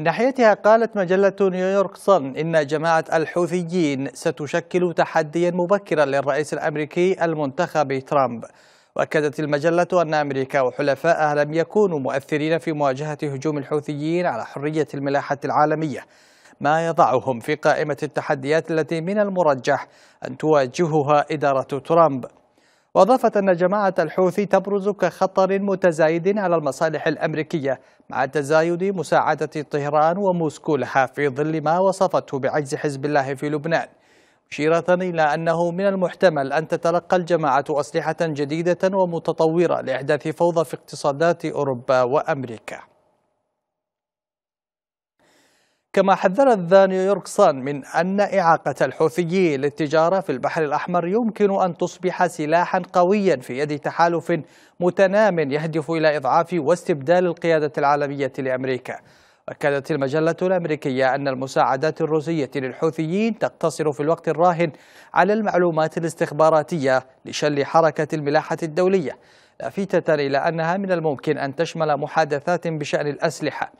من ناحيتها قالت مجلة نيويورك صن إن جماعة الحوثيين ستشكل تحديا مبكرا للرئيس الأمريكي المنتخب ترامب وأكدت المجلة أن أمريكا وحلفائها لم يكونوا مؤثرين في مواجهة هجوم الحوثيين على حرية الملاحة العالمية ما يضعهم في قائمة التحديات التي من المرجح أن تواجهها إدارة ترامب وأضافت أن جماعة الحوثي تبرز كخطر متزايد على المصالح الأمريكية مع تزايد مساعدة طهران وموسكو لها في ظل ما وصفته بعجز حزب الله في لبنان مشيرة إلى أنه من المحتمل أن تتلقى الجماعة أسلحة جديدة ومتطورة لإحداث فوضى في اقتصادات أوروبا وأمريكا كما حذرت ذا نيويورك صان من أن إعاقة الحوثيين للتجارة في البحر الأحمر يمكن أن تصبح سلاحا قويا في يد تحالف متنام يهدف إلى إضعاف واستبدال القيادة العالمية لأمريكا أكدت المجلة الأمريكية أن المساعدات الروسية للحوثيين تقتصر في الوقت الراهن على المعلومات الاستخباراتية لشل حركة الملاحة الدولية لافتة إلى أنها من الممكن أن تشمل محادثات بشأن الأسلحة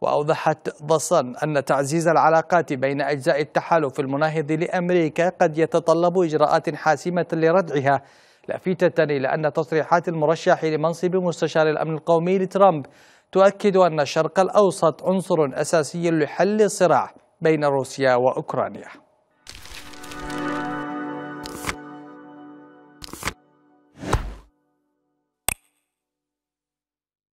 وأوضحت ضصن أن تعزيز العلاقات بين أجزاء التحالف المناهض لأمريكا قد يتطلب إجراءات حاسمة لردعها لافتة إلى أن تصريحات المرشح لمنصب مستشار الأمن القومي لترامب تؤكد أن الشرق الأوسط عنصر أساسي لحل الصراع بين روسيا وأوكرانيا